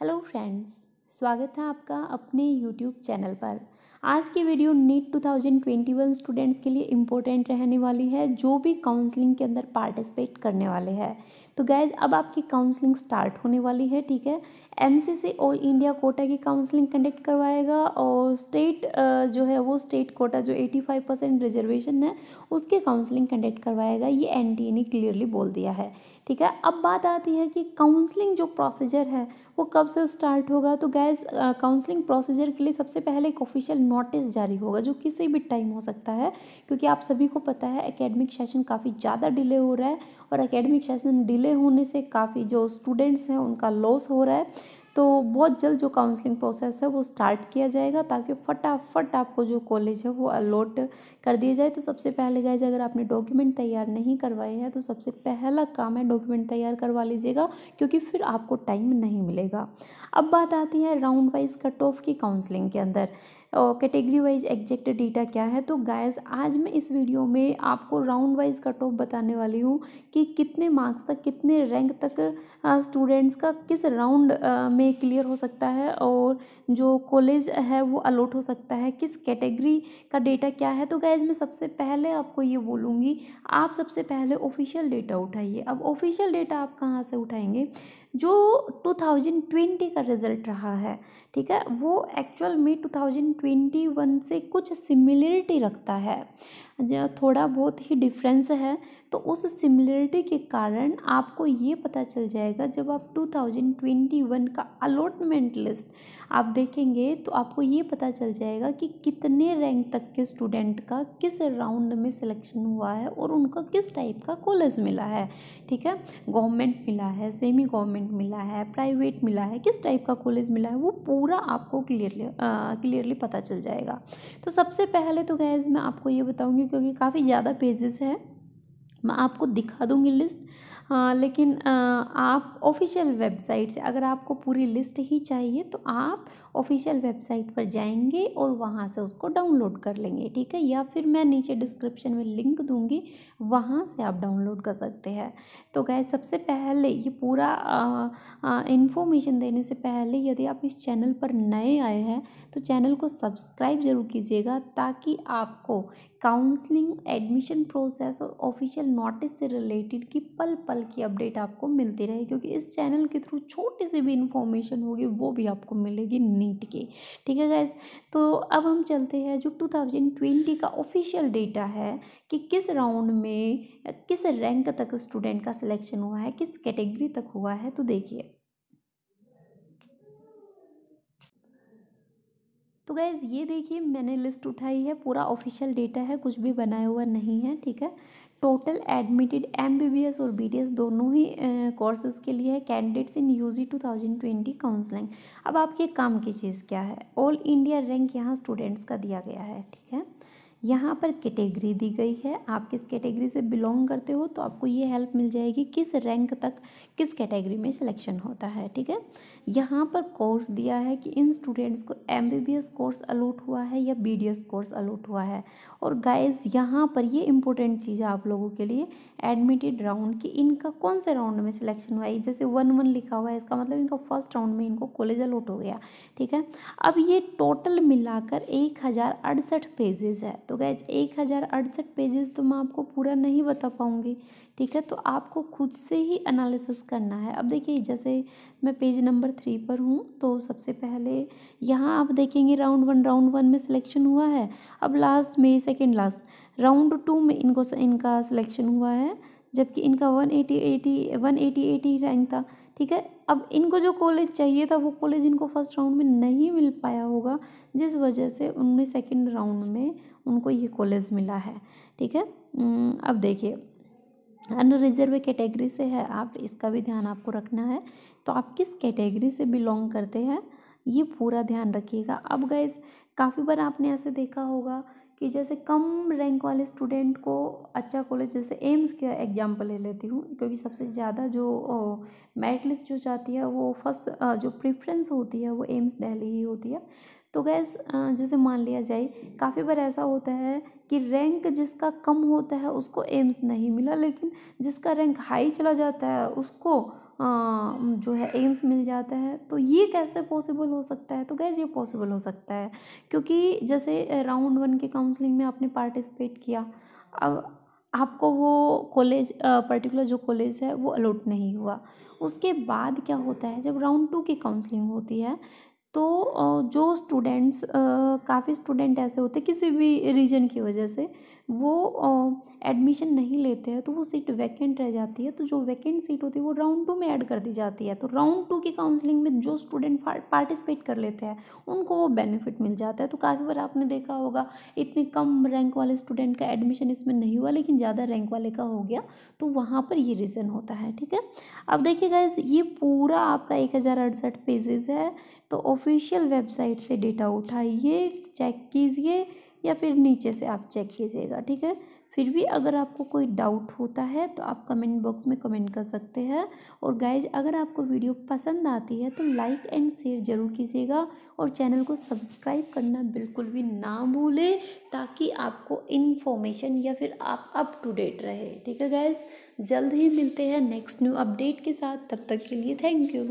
Hello friends. स्वागत है आपका अपने YouTube चैनल पर आज की वीडियो नीट 2021 स्टूडेंट्स के लिए इम्पोर्टेंट रहने वाली है जो भी काउंसलिंग के अंदर पार्टिसिपेट करने वाले हैं तो गैज़ अब आपकी काउंसलिंग स्टार्ट होने वाली है ठीक है एमसीसी ऑल इंडिया कोटा की काउंसलिंग कंडक्ट करवाएगा और स्टेट जो है वो स्टेट कोटा जो 85 परसेंट रिजर्वेशन है उसकी काउंसलिंग कंडक्ट करवाएगा ये एन e ने क्लियरली बोल दिया है ठीक है अब बात आती है कि काउंसलिंग जो प्रोसीजर है वो कब से स्टार्ट होगा तो गैस काउंसलिंग प्रोसीजर के लिए सबसे पहले एक ऑफिशियल नोटिस जारी होगा जो किसी भी टाइम हो सकता है क्योंकि आप सभी को पता है एकेडमिक सेशन काफ़ी ज़्यादा डिले हो रहा है और एकेडमिक सेशन डिले होने से काफ़ी जो स्टूडेंट्स हैं उनका लॉस हो रहा है तो बहुत जल्द जो काउंसलिंग प्रोसेस है वो स्टार्ट किया जाएगा ताकि फटाफट आपको जो कॉलेज है वो अलॉट कर दिया जाए तो सबसे पहले गए अगर आपने डॉक्यूमेंट तैयार नहीं करवाए हैं तो सबसे पहला काम है डॉक्यूमेंट तैयार करवा लीजिएगा क्योंकि फिर आपको टाइम नहीं मिलेगा अब बात आती है राउंड वाइज कट ऑफ की काउंसलिंग के अंदर कैटेगरी वाइज एग्जैक्ट डेटा क्या है तो गायस आज मैं इस वीडियो में आपको राउंड वाइज कट ऑफ बताने वाली हूँ कि कितने मार्क्स तक कितने रैंक तक स्टूडेंट्स का किस राउंड में क्लियर हो सकता है और जो कॉलेज है वो अलॉट हो सकता है किस कैटेगरी का डेटा क्या है तो गायज मैं सबसे पहले आपको ये बोलूँगी आप सबसे पहले ऑफिशियल डेटा उठाइए अब ऑफिशियल डेटा आप कहाँ से उठाएंगे जो 2020 का रिज़ल्ट रहा है ठीक है वो एक्चुअल में 2021 से कुछ सिमिलरिटी रखता है जो थोड़ा बहुत ही डिफरेंस है तो उस सिमिलरिटी के कारण आपको ये पता चल जाएगा जब आप 2021 का अलॉटमेंट लिस्ट आप देखेंगे तो आपको ये पता चल जाएगा कि कितने रैंक तक के स्टूडेंट का किस राउंड में सिलेक्शन हुआ है और उनका किस टाइप का कॉलेज मिला है ठीक है गवर्नमेंट मिला है सेमी गवर्नमेंट गवर्नमेंट मिला है प्राइवेट मिला है किस टाइप का कॉलेज मिला है वो पूरा आपको क्लियरली क्लियरली पता चल जाएगा तो सबसे पहले तो गैज़ मैं आपको ये बताऊँगी क्योंकि काफ़ी ज़्यादा पेजेस हैं मैं आपको दिखा दूंगी लिस्ट हाँ लेकिन आप ऑफिशियल वेबसाइट से अगर आपको पूरी लिस्ट ही चाहिए तो आप ऑफिशियल वेबसाइट पर जाएंगे और वहाँ से उसको डाउनलोड कर लेंगे ठीक है या फिर मैं नीचे डिस्क्रिप्शन में लिंक दूंगी वहाँ से आप डाउनलोड कर सकते हैं तो गए सबसे पहले ये पूरा इन्फॉर्मेशन देने से पहले यदि आप इस चैनल पर नए आए हैं तो चैनल को सब्सक्राइब ज़रूर कीजिएगा ताकि आपको काउंसलिंग एडमिशन प्रोसेस और ऑफिशियल नोटिस से रिलेटेड की पल पल की अपडेट आपको मिलती रहे क्योंकि इस चैनल के थ्रू छोटी सी भी इन्फॉर्मेशन होगी वो भी आपको मिलेगी नीट के ठीक है गैस तो अब हम चलते हैं जो ट्वेंटी का ऑफिशियल डेटा है कि किस राउंड में किस रैंक तक स्टूडेंट का सिलेक्शन हुआ है किस कैटेगरी तक हुआ है तो देखिए तो गैज़ ये देखिए मैंने लिस्ट उठाई है पूरा ऑफिशियल डेटा है कुछ भी बनाया हुआ नहीं है ठीक है total admitted M B B S और बी डी एस दोनों ही कोर्सेज के लिए है candidates in U G two thousand twenty counselling अब आपके काम की चीज़ क्या है ऑल इंडिया रैंक यहाँ स्टूडेंट्स का दिया गया है ठीक है यहाँ पर कैटेगरी दी गई है आप किस कैटेगरी से बिलोंग करते हो तो आपको ये हेल्प मिल जाएगी किस रैंक तक किस कैटेगरी में सिलेक्शन होता है ठीक है यहाँ पर कोर्स दिया है कि इन स्टूडेंट्स को एम कोर्स अलोट हुआ है या बी कोर्स अलोट हुआ है और गाइज यहाँ पर ये इंपॉर्टेंट चीज़ है आप लोगों के लिए एडमिटेड राउंड कि इनका कौन से राउंड में सिलेक्शन हुआ है जैसे वन वन लिखा हुआ है इसका मतलब इनका फर्स्ट राउंड में इनको कॉलेज अलोट हो गया ठीक है अब ये टोटल मिलाकर एक हज़ार अड़सठ पेजेज़ है तो गैज एक हज़ार अड़सठ पेजेस तो मैं आपको पूरा नहीं बता पाऊँगी ठीक है तो आपको खुद से ही एनालिसिस करना है अब देखिए जैसे मैं पेज नंबर थ्री पर हूँ तो सबसे पहले यहाँ आप देखेंगे राउंड वन राउंड वन में सिलेक्शन हुआ है अब लास्ट में सेकेंड लास्ट राउंड टू में इनको इनका सिलेक्शन हुआ है जबकि इनका one eighty eighty one eighty eighty rank था ठीक है अब इनको जो कॉलेज चाहिए था वो कॉलेज इनको फर्स्ट राउंड में नहीं मिल पाया होगा जिस वजह से उन्होंने सेकेंड राउंड में उनको ये कॉलेज मिला है ठीक है अब देखिए अन रिजर्व कैटेगरी से है आप इसका भी ध्यान आपको रखना है तो आप किस कैटेगरी से बिलोंग करते हैं ये पूरा ध्यान रखिएगा अब गए काफ़ी बार आपने ऐसे देखा होगा कि जैसे कम रैंक वाले स्टूडेंट को अच्छा कॉलेज जैसे एम्स का एग्जांपल ले लेती हूँ क्योंकि सबसे ज़्यादा जो मेरिट लिस्ट जो जाती है वो फर्स्ट जो प्रेफरेंस होती है वो एम्स दिल्ली ही होती है तो गैस जैसे मान लिया जाए काफ़ी बार ऐसा होता है कि रैंक जिसका कम होता है उसको एम्स नहीं मिला लेकिन जिसका रैंक हाई चला जाता है उसको आ, जो है एम्स मिल जाता है तो ये कैसे पॉसिबल हो सकता है तो गैस ये पॉसिबल हो सकता है क्योंकि जैसे राउंड वन के काउंसलिंग में आपने पार्टिसिपेट किया अब आपको वो कॉलेज पर्टिकुलर जो कॉलेज है वो अलॉट नहीं हुआ उसके बाद क्या होता है जब राउंड टू की काउंसलिंग होती है तो जो स्टूडेंट्स काफ़ी स्टूडेंट ऐसे होते किसी भी रीज़न की वजह से वो एडमिशन नहीं लेते हैं तो वो सीट वैकेंट रह जाती है तो जो वैकेंट सीट होती है वो राउंड टू में ऐड कर दी जाती है तो राउंड टू की काउंसलिंग में जो स्टूडेंट पार्टिसिपेट कर लेते हैं उनको वो बेनिफिट मिल जाता है तो काफ़ी बार आपने देखा होगा इतने कम रैंक वाले स्टूडेंट का एडमिशन इसमें नहीं हुआ लेकिन ज़्यादा रैंक वाले का हो गया तो वहाँ पर ये रीज़न होता है ठीक है अब देखिएगा ये पूरा आपका एक हज़ार है तो ऑफिशियल वेबसाइट से डेटा उठाइए चेक कीजिए या फिर नीचे से आप चेक कीजिएगा ठीक है फिर भी अगर आपको कोई डाउट होता है तो आप कमेंट बॉक्स में कमेंट कर सकते हैं और गाइज अगर आपको वीडियो पसंद आती है तो लाइक एंड शेयर ज़रूर कीजिएगा और चैनल को सब्सक्राइब करना बिल्कुल भी ना भूलें ताकि आपको इन्फॉर्मेशन या फिर आप अप टू डेट रहे ठीक है गाइज जल्द ही मिलते हैं नेक्स्ट न्यू अपडेट के साथ तब तक के लिए थैंक यू